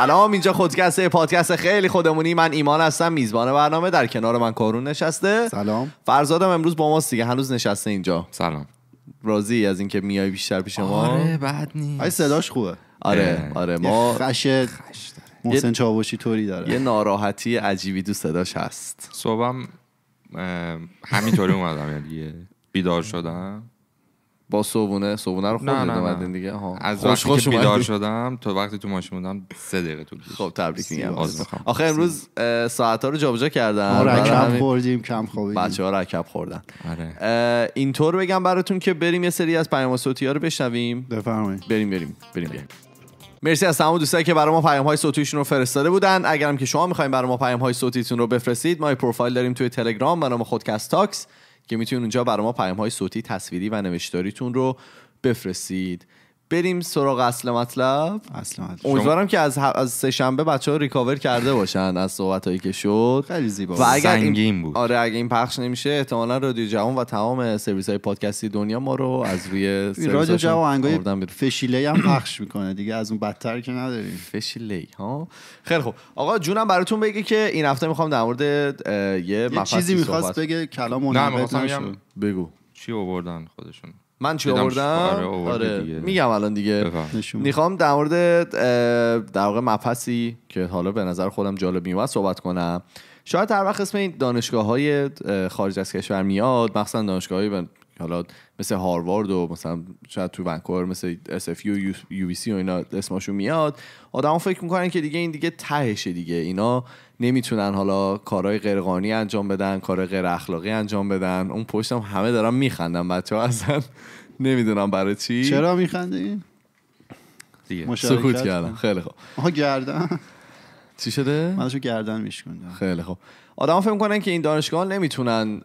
سلام اینجا خودکسته پادکست خیلی خودمونی من ایمان هستم میزبان برنامه در کنار من کارون نشسته سلام فرزادم امروز با ماست دیگه هنوز نشسته اینجا سلام راضی از اینکه میای بیشتر پیش ما آره بد نیست صداش خوبه آره آره ما خش محسن چاوشی طوری داره یه ناراحتی عجیبی دو صداش هست صبحم همینطوری اومدم یعنی بیدار شدم با صبونه صبونه رو خود نه دیگه از خوش خب. وقتی که بیدار شدم تا وقتی تو ماشین بودم سه دقیقه طول کشید خب تبریک میگم آخه امروز ساعت ها رو جابجا کردم ما رکب خوردیم کم خوابیدیم بچه ها رکب خوردن آره. اینطور بگم براتون که بریم یه سری از پیام صوتی ها رو بشنویم بفرمایید بریم بریم بریم بریم مرسی از تمام دوستایی که برای ما پیام های صوتیشون رو فرستاده بودن اگرم که شما میخواین برای ما پیام های صوتیتون رو بفرستید ما پروفایل داریم توی تلگرام برای ما خودکست تاکس که میتونید اونجا برای ما پیام های صوتی تصویری و نوشتاریتون رو بفرستید بریم سراغ اصل مطلب اصل مطلب امیدوارم که از, از سه شنبه بچه ها ریکاور کرده باشن از صحبت هایی که شد خیلی زیبا و اگر این... بود آره اگه این پخش نمیشه احتمالا رادیو جوان و تمام سرویس های پادکستی دنیا ما رو از روی رادیو جوان انگای فشیله هم پخش میکنه دیگه از اون بدتر که نداریم فشیلی. ها خیر خوب آقا جونم براتون بگه که این هفته میخوام در مورد یه, یه چیزی میخواست بگه کلام نه بگو چی آوردن خودشون من چی آوردم آره, آره. میگم الان دیگه میخوام در مورد در واقع مفصلی که حالا به نظر خودم جالب میومد صحبت کنم شاید هر وقت اسم این دانشگاه های خارج از کشور میاد مخصوصا دانشگاه های حالا مثل هاروارد و مثلا شاید تو ونکوور مثل اس اف یو یو سی و اینا اسمشون میاد آدم فکر میکنن که دیگه این دیگه تهشه دیگه اینا نمیتونن حالا کارهای غیرقانونی انجام بدن کارهای غیر اخلاقی انجام بدن اون پشتم هم همه دارن میخندن بچه ها اصلا نمیدونم برای چی چرا میخندی دیگه سکوت کردم خیلی خوب آها گردن چی شده؟ منشو گردن میشکنم خیلی خوب آدم فکر میکنن که این دانشگاه نمیتونن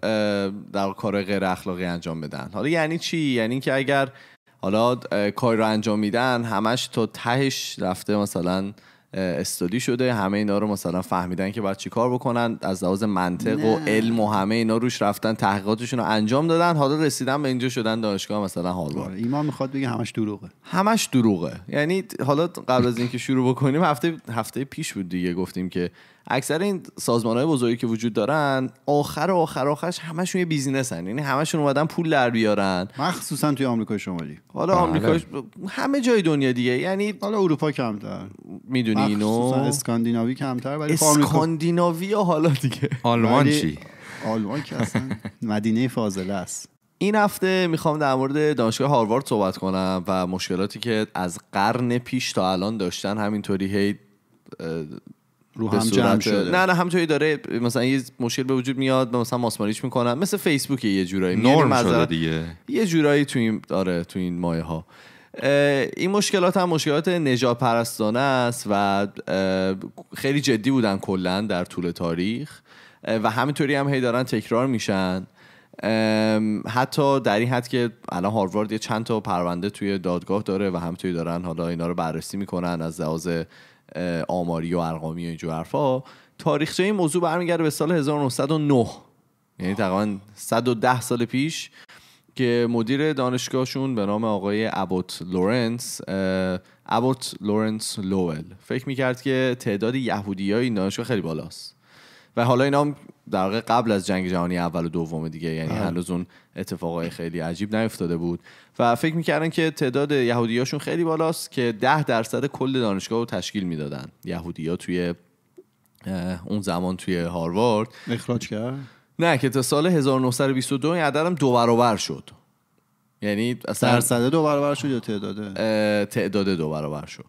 در کار غیر اخلاقی انجام بدن حالا یعنی چی یعنی اینکه اگر حالا کار رو انجام میدن همش تا تهش رفته مثلا استودی شده همه اینا رو مثلا فهمیدن که باید چیکار بکنن از لحاظ منطق و علم و همه اینا روش رفتن تحقیقاتشون رو انجام دادن حالا رسیدن به اینجا شدن دانشگاه مثلا حالا آره، ایمان میخواد بگه همش دروغه همش دروغه یعنی حالا قبل از اینکه شروع بکنیم هفته هفته پیش بود دیگه گفتیم که اکثر این سازمان های بزرگی که وجود دارن آخر آخر آخرش همشون یه بیزینسن یعنی همشون اومدن پول در بیارن مخصوصا توی آمریکا شمالی حالا بله. آمریکا همه جای دنیا دیگه یعنی حالا اروپا کمتر میدونی اینو اسکاندیناوی کمتر ولی اسکاندیناوی حالا دیگه آلمان چی آلمان که اصلا مدینه فاضله است این هفته میخوام در مورد دانشگاه هاروارد صحبت کنم و مشکلاتی که از قرن پیش تا الان داشتن همینطوری هی رو هم جمع شده نه نه همونطوری داره مثلا یه مشکل به وجود میاد مثلا ماسماریش میکنن مثل فیسبوک یه جورایی یعنی نرم یه جورایی تو این داره تو این مایه ها این مشکلات هم مشکلات نجات پرستانه است و خیلی جدی بودن کلا در طول تاریخ و همینطوری هم هی دارن تکرار میشن حتی در این حد که الان هاروارد یه چند تا پرونده توی دادگاه داره و همینطوری دارن حالا اینا رو بررسی میکنن از لحاظ آماری و ارقامی و اینجور حرفا تاریخچه این موضوع برمیگرده به سال 1909 یعنی تقریبا 110 سال پیش که مدیر دانشگاهشون به نام آقای ابوت لورنس ابوت لورنس لوول فکر میکرد که تعداد یهودی های این دانشگاه خیلی بالاست و حالا اینا هم در قبل از جنگ جهانی اول و دوم دیگه یعنی آره. هنوز اون اتفاقای خیلی عجیب نیفتاده بود و فکر میکردن که تعداد یهودیاشون خیلی بالاست که ده درصد کل دانشگاه رو تشکیل میدادن یهودیا توی اون زمان توی هاروارد اخراج کرد نه که تا سال 1922 این عددم دو برابر شد یعنی اصلا درصد دو برابر شد یا تعداده تعداد دو برابر شد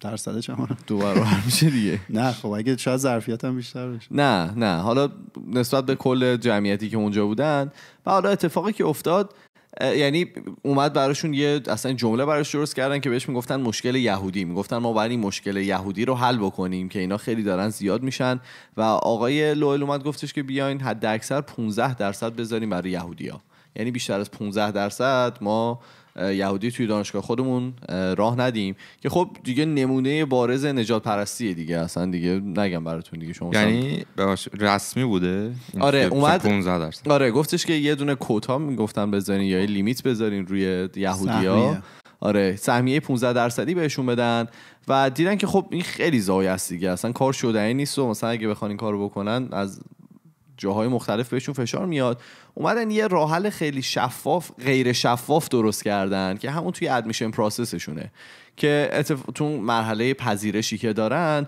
درصد چند دو برابر میشه دیگه نه خب اگه شاید ظرفیت هم بیشتر بشه نه نه حالا نسبت به کل جمعیتی که اونجا بودن و حالا اتفاقی که افتاد یعنی اومد براشون یه اصلا جمله براش درست کردن که بهش میگفتن مشکل یهودی میگفتن ما برای این مشکل یهودی رو حل بکنیم که اینا خیلی دارن زیاد میشن و آقای لوئل اومد گفتش که بیاین حد اکثر 15 درصد بذاریم برای یهودیا یعنی بیشتر از 15 درصد ما یهودی توی دانشگاه خودمون راه ندیم که خب دیگه نمونه بارز نجات پرستی دیگه اصلا دیگه نگم براتون دیگه شما یعنی رسمی بوده آره اومد آره گفتش که یه دونه کوتا میگفتن بذارین یا یه لیمیت بذارین روی یهودیا آره سهمیه 15 درصدی بهشون بدن و دیدن که خب این خیلی است دیگه اصلا کار شدنی نیست و مثلا اگه بخوان این کارو بکنن از جاهای مختلف بهشون فشار میاد اومدن یه راحل خیلی شفاف غیر شفاف درست کردن که همون توی ادمیشن پراسسشونه که اتف... تو مرحله پذیرشی که دارن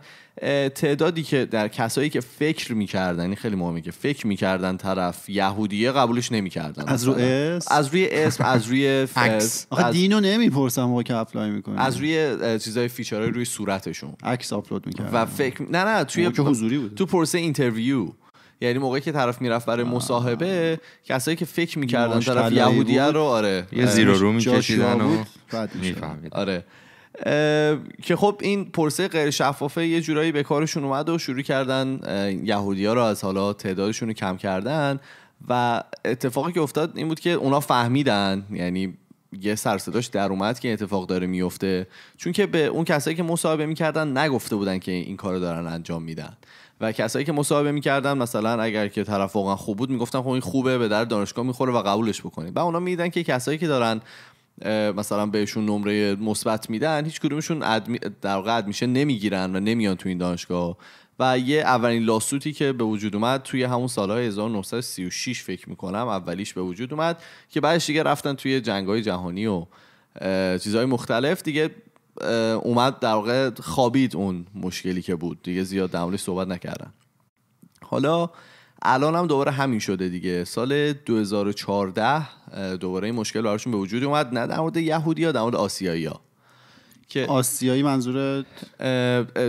تعدادی که در کسایی که فکر میکردن این یعنی خیلی مهمه که فکر میکردن طرف یهودیه قبولش نمیکردن از روی اسم از روی اسم از روی عکس از... دینو نمیپرسن موقع که اپلای میکنن از روی چیزای فیچرهای روی صورتشون عکس آپلود میکردن و فکر نه نه توی حضوری بود تو پرسه اینترویو یعنی موقعی که طرف میرفت برای مصاحبه کسایی که فکر میکردن طرف یهودیه رو آره یه زیرو یعنی رو میکشیدن و میفهمید آره که خب این پرسه غیر شفافه یه جورایی به کارشون اومد و شروع کردن یهودی رو از حالا تعدادشون رو کم کردن و اتفاقی که افتاد این بود که اونا فهمیدن یعنی یه سرصداش در اومد که اتفاق داره میفته چون که به اون کسایی که مصاحبه میکردن نگفته بودن که این رو دارن انجام میدن و کسایی که مصاحبه میکردن مثلا اگر که طرف واقعا خوب بود میگفتن خب این خوبه به در دانشگاه میخوره و قبولش بکنید و اونا میدن که کسایی که دارن مثلا بهشون نمره مثبت میدن هیچ کدومشون ادمی... در واقع میشه نمیگیرن و نمیان تو این دانشگاه و یه اولین لاسوتی که به وجود اومد توی همون سالهای 1936 فکر میکنم اولیش به وجود اومد که بعدش دیگه رفتن توی جنگهای جهانی و چیزهای مختلف دیگه اومد در واقع خوابید اون مشکلی که بود دیگه زیاد در صحبت نکردن حالا الان هم دوباره همین شده دیگه سال 2014 دوباره این مشکل براشون به وجود اومد نه در مورد یهودی ها در مورد آسیایی ها آسیایی منظور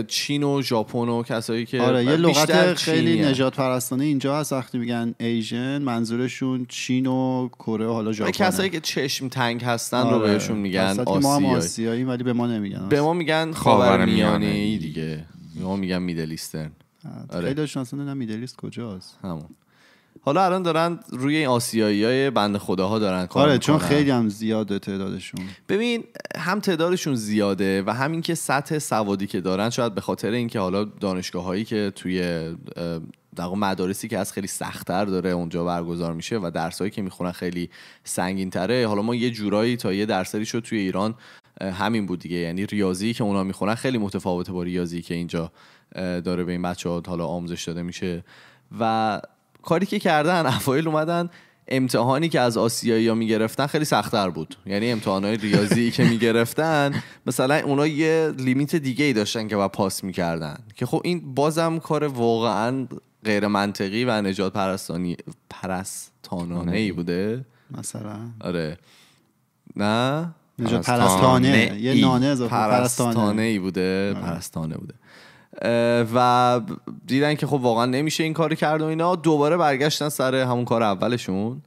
چین و ژاپن و کسایی که آره یه لغت خیلی نجات پرستانه اینجا هست وقتی میگن ایژن منظورشون چین و کره حالا ژاپن کسایی که چشم تنگ هستن آره. رو بهشون میگن آسیایی ما هم آسیایی ولی به ما نمیگن به ما میگن خاورمیانه ای دیگه ما میگن میدل ایسترن آره. خیلی اصلا نه کجاست همون حالا الان دارن روی این آسیایی های بند خداها دارن کار آره چون خیلی هم زیاده تعدادشون ببین هم تعدادشون زیاده و همین که سطح سوادی که دارن شاید به خاطر اینکه حالا دانشگاه هایی که توی در مدارسی که از خیلی سختتر داره اونجا برگزار میشه و درسایی که میخونن خیلی سنگین تره حالا ما یه جورایی تا یه درسری شد توی ایران همین بود دیگه یعنی ریاضی که اونا میخونن خیلی متفاوته با ریاضی که اینجا داره به این بچه ها حالا آموزش داده میشه و کاری که کردن افایل اومدن امتحانی که از آسیایی ها میگرفتن خیلی سختتر بود یعنی امتحان های ریاضی که میگرفتن مثلا اونا یه لیمیت دیگه ای داشتن که با پاس میکردن که خب این بازم کار واقعا غیر منطقی و نجات پرستانی پرستانانه ای آره. بوده مثلا آره نه نجات پرستانه یه نانه ای بوده پرستانه بوده آره. و دیدن که خب واقعا نمیشه این کاری کرد و اینا دوباره برگشتن سر همون کار اولشون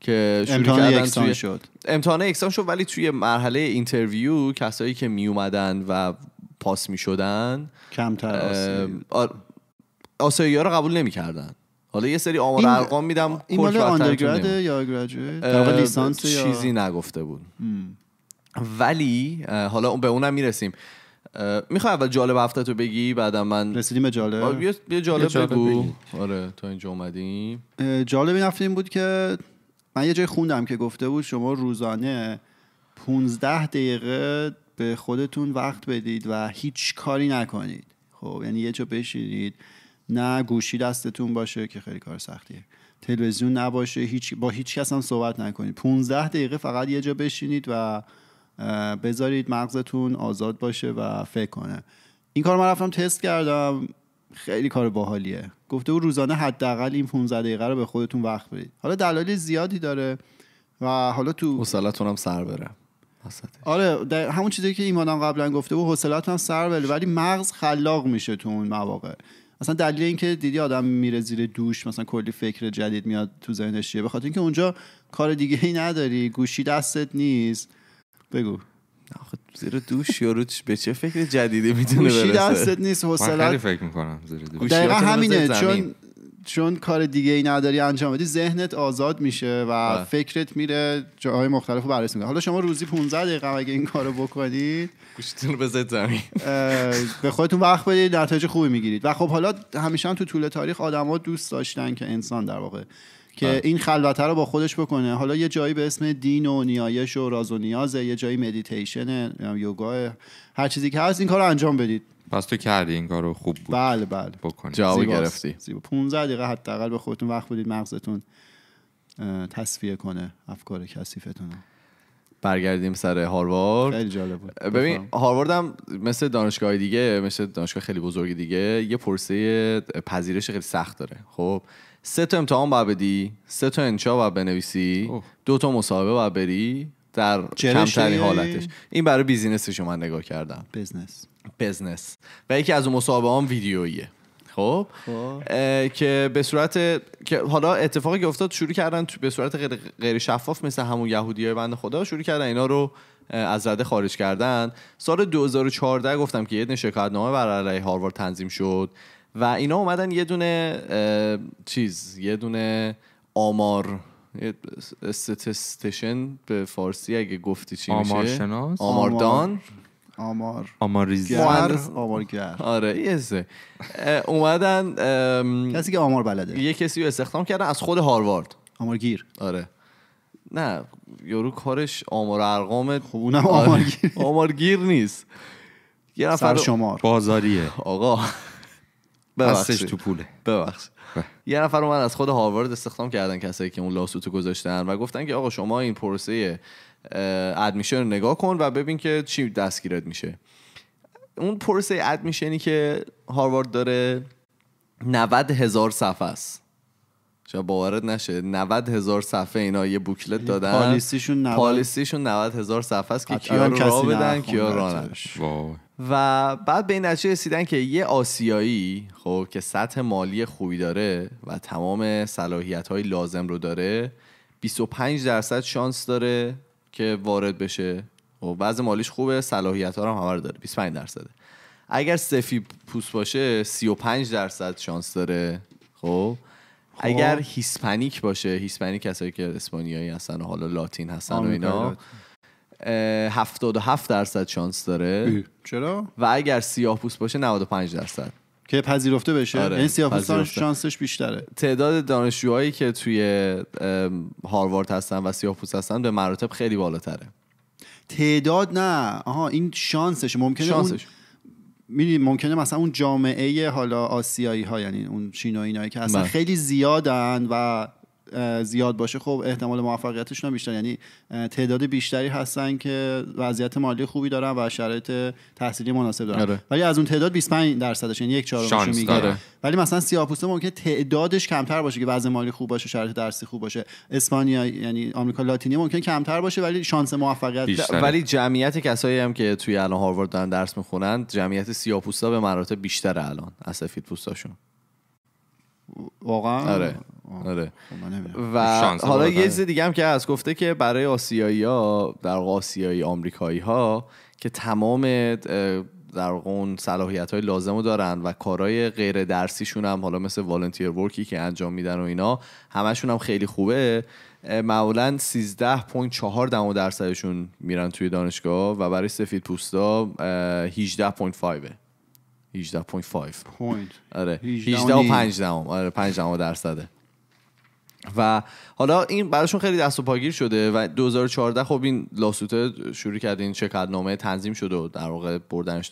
که امتحان شد امتحان شد ولی توی مرحله اینترویو کسایی که می اومدن و پاس می شدن کمتر آسایی ها رو قبول نمی کردن حالا یه سری آمار ارقام میدم این مال یا گراجویت چیزی نگفته بود ولی حالا به اونم میرسیم میخوای اول جالب هفته تو بگی بعد من رسیدیم به جالب یه جالب, بگو آره تو اینجا اومدیم جالب این هفته این بود که من یه جای خوندم که گفته بود شما روزانه 15 دقیقه به خودتون وقت بدید و هیچ کاری نکنید خب یعنی یه جا بشینید نه گوشی دستتون باشه که خیلی کار سختیه تلویزیون نباشه هیچ با هیچ کس هم صحبت نکنید 15 دقیقه فقط یه جا بشینید و بذارید مغزتون آزاد باشه و فکر کنه این کار من رفتم تست کردم خیلی کار باحالیه گفته او روزانه حداقل این 15 دقیقه رو به خودتون وقت بدید حالا دلایل زیادی داره و حالا تو حوصله‌تون هم سر بره آره همون چیزی که ایمانم قبلا گفته بود حوصله‌تون هم سر بره ولی مغز خلاق میشه تو اون مواقع مثلا دلیل اینکه دیدی آدم میره زیر دوش مثلا کلی فکر جدید میاد تو ذهنش چیه بخاطر اینکه اونجا کار دیگه ای نداری گوشی دستت نیست بگو زیر دوش یارو به چه فکر جدیدی میتونه برسه دستت نیست حوصله خیلی فکر میکنم دقیقا همینه چون چون کار دیگه ای نداری انجام بدی ذهنت آزاد میشه و فکرت میره جاهای مختلف رو بررسی میکنه حالا شما روزی 15 دقیقه اگه این کارو بکنید گوشتون رو زمین به خودتون وقت بدید نتایج خوبی میگیرید و خب حالا همیشه هم تو طول تاریخ آدما دوست داشتن که انسان در واقع که بله. این خلوته رو با خودش بکنه حالا یه جایی به اسم دین و نیایش و راز و نیازه یه جایی مدیتیشن یوگا هر چیزی که هست این کار رو انجام بدید پس تو کردی این کارو خوب بود بله بله بکنی جواب گرفتی 15 دقیقه حداقل به خودتون وقت بدید مغزتون تصفیه کنه افکار کثیفتون برگردیم سر هاروارد خیلی جالب بود ببین هاروارد هم مثل دانشگاه دیگه مثل دانشگاه خیلی بزرگ دیگه یه پرسه پذیرش خیلی سخت داره خب سه تا امتحان باید بدی سه تا انشا باید بنویسی دو تا مصاحبه باید بری در کمترین حالتش این برای بیزینسش من نگاه کردم بزنس بزنس و یکی از اون مصاحبه هم ویدیوییه خب, خب. که به صورت که حالا اتفاقی که افتاد شروع کردن به صورت غیر, غیر شفاف مثل همون یهودی های بند خدا شروع کردن اینا رو از رده خارج کردن سال 2014 گفتم که یه شکایت نامه بر هاروارد تنظیم شد و اینا اومدن یه دونه چیز یه دونه آمار استاتستیشن به فارسی اگه گفتی چی آمار میشه شناس؟ آماردان آمار آماریزگر آمار آمارگر آره یه اومدن کسی که آمار بلده یه کسی رو استخدام کردن از خود هاروارد آمارگیر آره نه یورو کارش آمار ارقام خب اونم آره. آمارگیر آمارگیر نیست یه نفر شمار بازاریه آقا ببخشید تو پوله ببخش یه نفر اومد از خود هاروارد استخدام کردن کسایی که اون لاسوتو گذاشتن و گفتن که آقا شما این پروسه ادمیشن رو نگاه کن و ببین که چی دستگیرت میشه اون پروسه ادمیشنی که هاروارد داره 90 هزار صفحه است شاید باورت نشه 90 هزار صفحه اینا یه بوکلت دادن پالیسیشون 90 هزار صفحه است که کیا رو را بدن کیا را و بعد به این نتیجه رسیدن که یه آسیایی خب که سطح مالی خوبی داره و تمام صلاحیت های لازم رو داره 25 درصد شانس داره که وارد بشه خب، و بعض مالیش خوبه صلاحیت ها رو هم همه داره 25 درصده اگر سفی پوست باشه 35 درصد شانس داره خب،, خب اگر هیسپانیک باشه هیسپانیک کسایی که اسپانیایی هستن و حالا لاتین هستن و اینا 77 درصد شانس داره چرا و اگر سیاه پوست باشه 95 درصد که پذیرفته بشه این آره، یعنی سیاه شانسش بیشتره تعداد دانشجوهایی که توی هاروارد هستن و سیاه پوست هستن به مراتب خیلی بالاتره تعداد نه آها این شانسش ممکنه شانسش. ممکنه مثلا اون جامعه حالا آسیایی ها یعنی اون هایی که اصلا بله. خیلی زیادن و زیاد باشه خب احتمال موفقیتشون بیشتر یعنی تعداد بیشتری هستن که وضعیت مالی خوبی دارن و شرایط تحصیلی مناسب دارن آره. ولی از اون تعداد 25 درصدش یعنی یک چهارمش میگه. ولی مثلا سیاپوستا ممکنه تعدادش کمتر باشه که وضع مالی خوب باشه شرایط درسی خوب باشه اسپانیا یعنی آمریکا لاتینی ممکن کمتر باشه ولی شانس موفقیت ولی جمعیت کسایی هم که توی الان هاروارد دارن درس میخونن جمعیت سیاه‌پوستا به مراتب بیشتر الان از سفیدپوستاشون واقعا آره آره خب، و حالا یه چیز دیگه هم که از گفته که برای آسیایی ها در آسیایی آمریکایی ها که تمام در اون صلاحیت های لازم رو دارن و کارهای غیر درسیشون هم حالا مثل والنتیر ورکی که انجام میدن و اینا همشون هم خیلی خوبه معمولا 13.4 دمو درصدشون میرن توی دانشگاه و برای سفید پوستا 18.5 18.5 آره آره 5 درصده و حالا این براشون خیلی دست و پاگیر شده و 2014 خب این لاسوته شروع کرد این شکرنامه تنظیم شده و در واقع بردنش,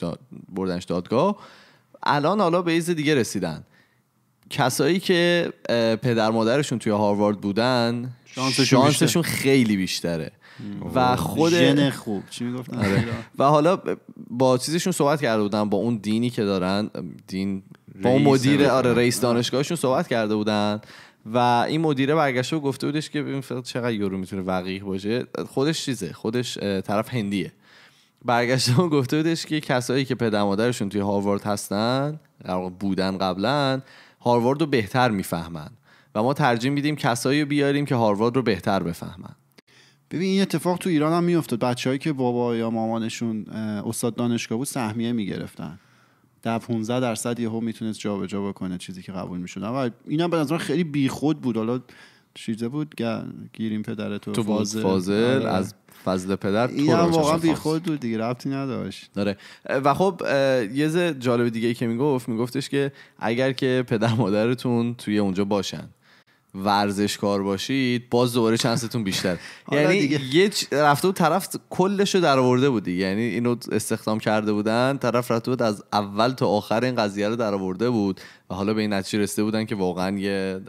بردنش دادگاه الان حالا به ایز دیگه رسیدن کسایی که پدر مادرشون توی هاروارد بودن شانسشون, شانسشون خیلی بیشتره و خود جن خوب چی میگفتن آره. و حالا با چیزشون صحبت کرده بودن با اون دینی که دارن دین با اون مدیر آره رئیس دانشگاهشون صحبت کرده بودن و این مدیره برگشته و گفته بودش که ببین چقدر یورو میتونه وقیح باشه خودش چیزه خودش طرف هندیه برگشته و گفته بودش که کسایی که پدر مادرشون توی هاروارد هستن بودن قبلا هاروارد رو بهتر میفهمن و ما ترجیح میدیم کسایی رو بیاریم که هاروارد رو بهتر بفهمن ببین این اتفاق تو ایران هم بچه بچههایی که بابا یا مامانشون استاد دانشگاه بود سهمیه میگرفتن در 15 درصد یهو میتونست جابجا بکنه چیزی که قبول میشد و اینم به نظر خیلی بیخود بود حالا چیزه بود گیریم پدر تو, تو فازل, فازل آره. از فضل پدر این هم واقعا بی خود بود دیگه ربطی نداشت داره و خب یه جالب دیگه ای که میگفت میگفتش که اگر که پدر مادرتون توی اونجا باشن ورزشکار باشید باز دوباره چانستون بیشتر یعنی یه رفته بود طرف کلش رو در آورده بودی یعنی اینو استخدام کرده بودن طرف رفته بود از اول تا آخر این قضیه رو در آورده بود و حالا به این نتیجه رسیده بودن که واقعا یه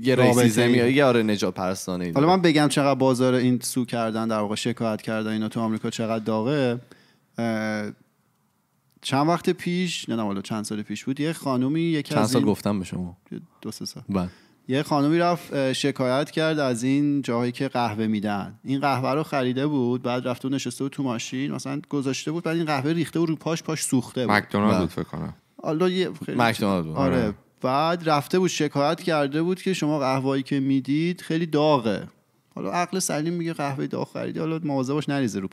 یه زمینی یا یه آره نجات پرستانه حالا من بگم چقدر بازار این سو کردن در واقع شکایت کردن اینا تو آمریکا چقدر داغه چند وقت پیش نه نه حالا چند سال پیش بود یه خانومی یکی چند از سال گفتم به شما دو سه سال بله یه خانومی رفت شکایت کرد از این جاهایی که قهوه میدن این قهوه رو خریده بود بعد رفته و نشسته بود تو ماشین مثلا گذاشته بود بعد این قهوه ریخته و رو پاش پاش سوخته بود مکدونالد بله. فکر کنم یه خیلی بود آره. آره بعد رفته بود شکایت کرده بود که شما قهوه‌ای که میدید خیلی داغه حالا عقل سلیم میگه قهوه داغ خریدی حالا مواظب باش نریزه رو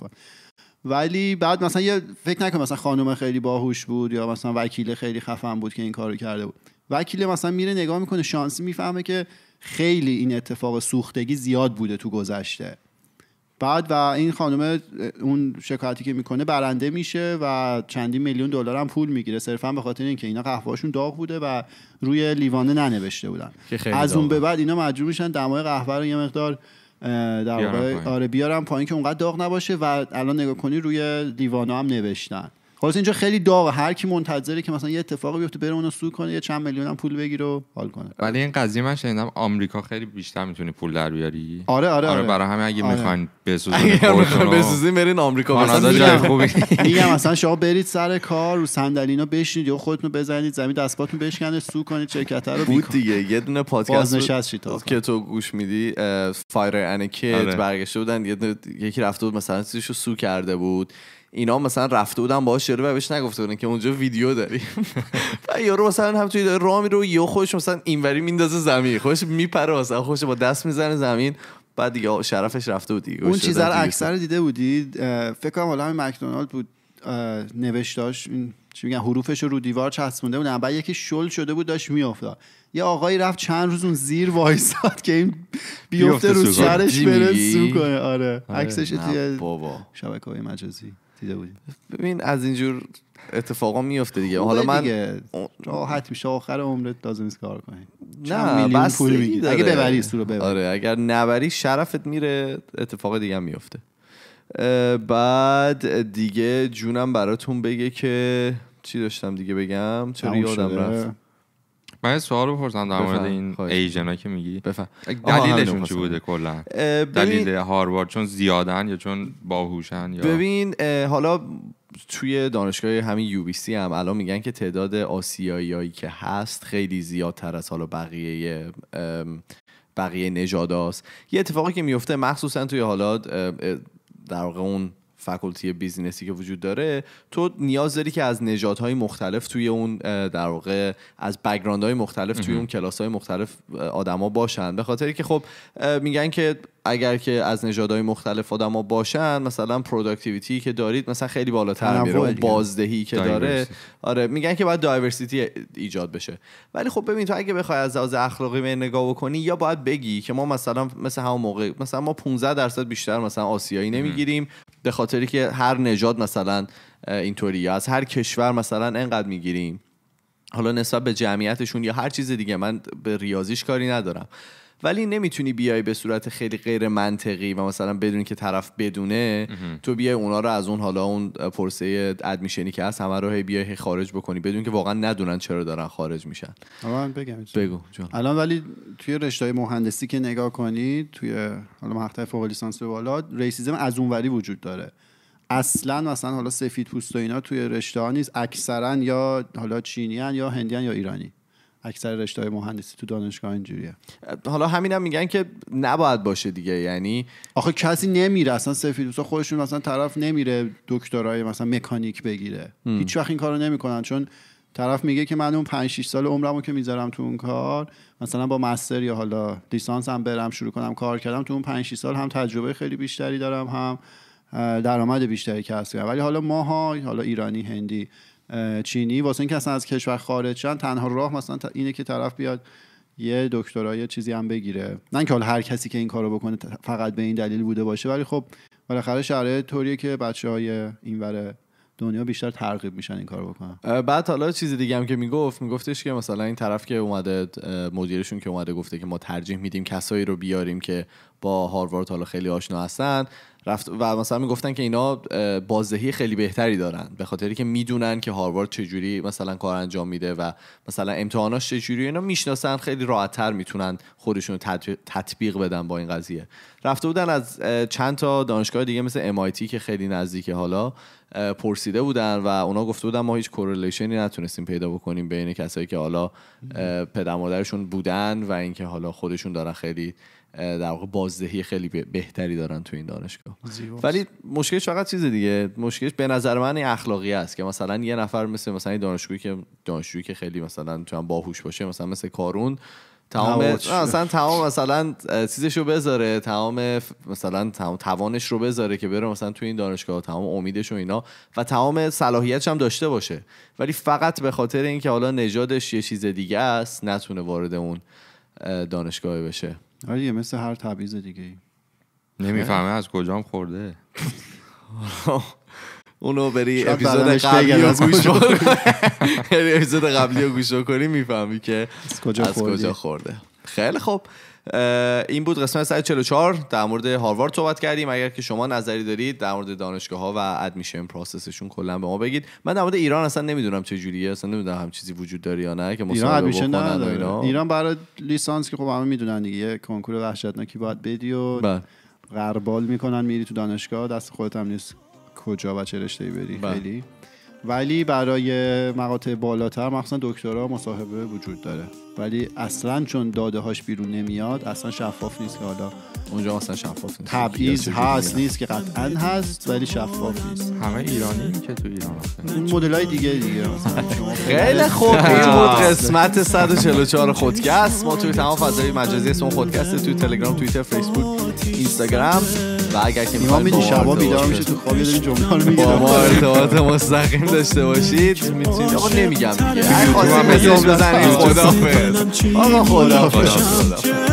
ولی بعد مثلا یه فکر نکن مثلا خانم خیلی باهوش بود یا مثلا وکیل خیلی خفن بود که این کارو کرده بود وکیل مثلا میره نگاه میکنه شانسی میفهمه که خیلی این اتفاق سوختگی زیاد بوده تو گذشته بعد و این خانم اون شکایتی که میکنه برنده میشه و چندین میلیون دلار هم پول میگیره صرفا به خاطر اینکه اینا قهوهاشون داغ بوده و روی لیوانه ننوشته بودن از اون به بعد اینا مجبور میشن دمای قهوه رو یه مقدار در واقع آره بیارم پایین که اونقدر داغ نباشه و الان نگاه کنی روی دیوانا هم نوشتن خلاص اینجا خیلی داغ هر کی منتظره که مثلا یه اتفاقی بیفته بره اونو سو کنه یه چند میلیون پول بگیره و حال کنه ولی این قضیه من شنیدم آمریکا خیلی بیشتر میتونی پول در بیاری آره آره آره, آره. برای همه اگه آره. میخواین بسوزین برین آمریکا مثلا جای خوبی میگم مثلا شما برید سر کار رو اینا بشینید یا خودتون بزنید زمین دستپاتون بشکنه سو کنید شرکت رو بود دیگه یه دونه پادکست که تو گوش میدی فایر انکیت برگشته بودن یکی رفته بود مثلا چیزشو سو کرده بود اینا مثلا رفته بودن باهاش یارو بهش نگفته بودن که اونجا ویدیو داریم و یارو مثلا هم توی رامی رو یه خودش مثلا اینوری میندازه زمین خودش میپره مثلا خودش با دست میزنه زمین بعد دیگه شرفش رفته بود دیگه اون چیزا رو اکثر دیده بودی فکر کنم حالا همین مکدونالد بود نوشتاش این چی میگن حروفش رو رو دیوار چسبونده بودن بعد یکی شل شده بود داشت میافتاد یه آقایی رفت چند روز اون زیر وایساد که این بیفته رو سرش بره کنه آره, آره. عکسش توی شبکه‌های مجازی ببین از اینجور اتفاقا میفته دیگه حالا من دیگه. راحت میشه آخر عمرت لازم نیست کار کنی نه بس پول اگه ببری رو ببری آره اگر نبری شرفت میره اتفاق دیگه میفته بعد دیگه جونم براتون بگه که چی داشتم دیگه بگم چرا یادم رفت من یه سوال بپرسم در مورد این که میگی دلیلشون چی بوده کلا دلیل هاروارد چون زیادن یا چون باهوشن یا ببین حالا توی دانشگاه همین یو بی سی هم الان میگن که تعداد آسیاییایی که هست خیلی زیادتر از حالا بقیه بقیه نژاداست یه اتفاقی که میفته مخصوصا توی حالا در واقع اون فکلتی بیزینسی که وجود داره تو نیاز داری که از نژادهای مختلف توی اون در واقع از های مختلف توی اون کلاس‌های مختلف آدما باشن به خاطری که خب میگن که اگر که از نژادهای مختلف آدما باشن مثلا پروداکتیویتی که دارید مثلا خیلی بالاتر میره بازدهی که داره آره میگن که باید دایورسیتی ایجاد بشه ولی خب ببین تو اگه بخوای از لحاظ اخلاقی به نگاه بکنی یا باید بگی که ما مثلا مثل همون موقع مثلا ما 15 درصد بیشتر مثلا آسیایی نمیگیریم به خاطری که هر نژاد مثلا اینطوری یا از هر کشور مثلا انقدر میگیریم حالا نسبت به جمعیتشون یا هر چیز دیگه من به ریاضیش کاری ندارم ولی نمیتونی بیای به صورت خیلی غیر منطقی و مثلا بدون که طرف بدونه تو بیای اونا رو از اون حالا اون پرسه ادمیشنی که هست همه رو بیای خارج بکنی بدون که واقعا ندونن چرا دارن خارج میشن من بگم بگو جان. الان ولی توی رشته مهندسی که نگاه کنی توی حالا مقطع فوق لیسانس به بالا ریسیزم از اونوری وجود داره اصلا مثلا حالا سفید پوست و اینا توی رشته ها نیست اکثرا یا حالا چینیان یا هندیان یا ایرانی اکثر رشته های مهندسی تو دانشگاه اینجوریه حالا همینم هم میگن که نباید باشه دیگه یعنی آخه کسی نمیره اصلا سفیدوسا خودشون مثلا طرف نمیره دکترای مثلا مکانیک بگیره ام. هیچ وقت این کارو نمیکنن چون طرف میگه که من اون 5 6 سال عمرمو که میذارم تو اون کار مثلا با مستر یا حالا لیسانس هم برم شروع کنم کار کردم تو اون 5 6 سال هم تجربه خیلی بیشتری دارم هم درآمد بیشتری کسب کردم ولی حالا ماها حالا ایرانی هندی چینی واسه اینکه اصلا از کشور خارج تنها راه مثلا اینه که طرف بیاد یه دکترا یه چیزی هم بگیره نه اینکه حالا هر کسی که این کارو بکنه فقط به این دلیل بوده باشه ولی خب بالاخره شرایط طوریه که بچه های اینور دنیا بیشتر ترغیب میشن این کارو بکنن بعد حالا چیز دیگه هم که میگفت میگفتش که مثلا این طرف که اومده مدیرشون که اومده گفته که ما ترجیح میدیم کسایی رو بیاریم که با هاروارد حالا خیلی آشنا هستن رفت و مثلا میگفتن که اینا بازدهی خیلی بهتری دارن به خاطری که میدونن که هاروارد چجوری مثلا کار انجام میده و مثلا امتحاناش چجوری اینا میشناسن خیلی راحتتر میتونن خودشون تطبیق بدن با این قضیه رفته بودن از چند تا دانشگاه دیگه مثل MIT که خیلی نزدیکه حالا پرسیده بودن و اونا گفته بودن ما هیچ کورلیشنی نتونستیم پیدا بکنیم بین کسایی که حالا پدر مادرشون بودن و اینکه حالا خودشون دارن خیلی در واقع بازدهی خیلی بهتری دارن تو این دانشگاه ولی مشکلش فقط چیز دیگه مشکلش به نظر من اخلاقی است که مثلا یه نفر مثل مثلا دانشجویی که دانشجویی که خیلی مثلا تو باهوش باشه مثلا مثل کارون تمام مثلا تمام مثلا چیزش رو بذاره تمام مثلا تمام توانش رو بذاره که بره مثلا تو این دانشگاه تمام امیدش و اینا و تمام صلاحیتش هم داشته باشه ولی فقط به خاطر اینکه حالا نژادش یه چیز دیگه است نتونه وارد اون دانشگاه بشه آره مثل هر تبعیض دیگه نمیفهمه از کجام خورده اونو بری اپیزود قبلی رو گوش اپیزود قبلی رو کنی میفهمی که از کجا خورده خیلی خب این بود قسمت 144 در مورد هاروارد صحبت کردیم اگر که شما نظری دارید در مورد دانشگاه ها و ادمیشن پروسسشون کلا به ما بگید من در مورد ایران اصلا نمیدونم چه جوریه اصلا نمیدونم هم چیزی وجود داره یا نه که ایران ادمیشن ایران برای لیسانس که خب همه میدونن دیگه یه کنکور وحشتناکی باید بدی و بله. غربال میکنن میری تو دانشگاه دست خودت هم نیست کجا و چه ای بری بله. خیلی ولی برای مقاطع بالاتر مخصوصا دکترا مصاحبه وجود داره ولی اصلا چون داده هاش بیرون نمیاد اصلا شفاف نیست که حالا اونجا اصلا شفاف نیست تبعیض هست نیست که قطعا هست ولی شفاف نیست همه ایرانی که تو ایران هستن مدل های دیگه دیگه خیلی خوب این بود قسمت 144 خودکست ما توی تمام فضای مجازی اسم خودکست توی تلگرام توییتر فیسبوک اینستاگرام و اگر که میخواید میدی شبا بیدار میشه تو خواب یه جمله با ما ارتباط مستقیم داشته باشید میتونید آقا نمیگم دیگه هر بزنید آقا خدافظ